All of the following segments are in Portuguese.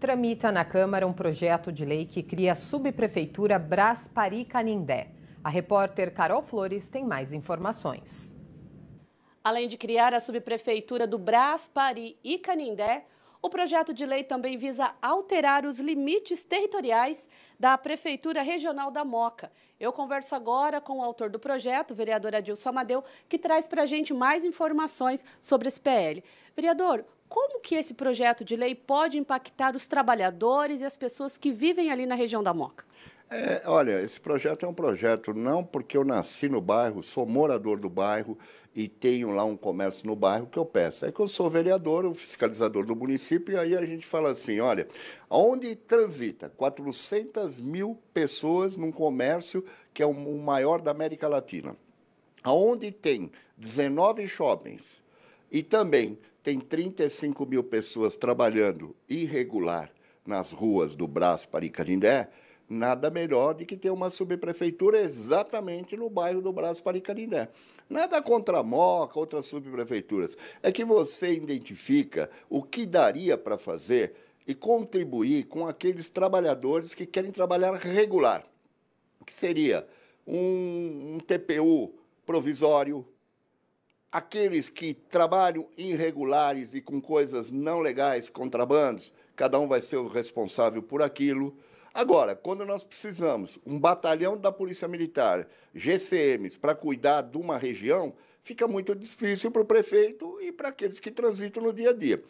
tramita na Câmara um projeto de lei que cria a subprefeitura Braspari-Canindé. A repórter Carol Flores tem mais informações. Além de criar a subprefeitura do Braspari e Canindé, o projeto de lei também visa alterar os limites territoriais da Prefeitura Regional da Moca. Eu converso agora com o autor do projeto, o vereador Adilson Amadeu, que traz para a gente mais informações sobre esse PL. Vereador, como que esse projeto de lei pode impactar os trabalhadores e as pessoas que vivem ali na região da Moca? É, olha, esse projeto é um projeto não porque eu nasci no bairro, sou morador do bairro e tenho lá um comércio no bairro que eu peço. É que eu sou vereador, o fiscalizador do município, e aí a gente fala assim, olha, onde transita 400 mil pessoas num comércio que é o maior da América Latina, aonde tem 19 shoppings e também tem 35 mil pessoas trabalhando irregular nas ruas do Brás para Icarindé, nada melhor do que ter uma subprefeitura exatamente no bairro do Brás para Icarindé. Nada contra a Moca, outras subprefeituras. É que você identifica o que daria para fazer e contribuir com aqueles trabalhadores que querem trabalhar regular. O que seria um, um TPU provisório, aqueles que trabalham irregulares e com coisas não legais, contrabandos, cada um vai ser o responsável por aquilo. Agora, quando nós precisamos um batalhão da Polícia Militar, GCMs, para cuidar de uma região, fica muito difícil para o prefeito e para aqueles que transitam no dia a dia.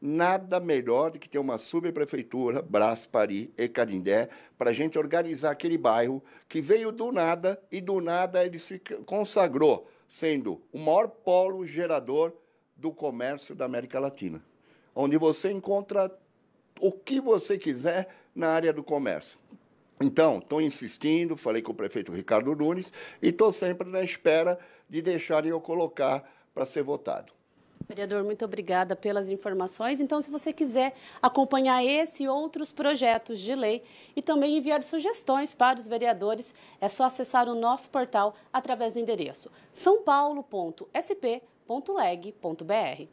Nada melhor do que ter uma subprefeitura, Braspari e Carindé, para a gente organizar aquele bairro que veio do nada e do nada ele se consagrou sendo o maior polo gerador do comércio da América Latina, onde você encontra o que você quiser na área do comércio. Então, estou insistindo, falei com o prefeito Ricardo Nunes e estou sempre na espera de deixarem eu colocar para ser votado. Vereador, muito obrigada pelas informações. Então, se você quiser acompanhar esse e outros projetos de lei e também enviar sugestões para os vereadores, é só acessar o nosso portal através do endereço sãopaulo.sp.leg.br.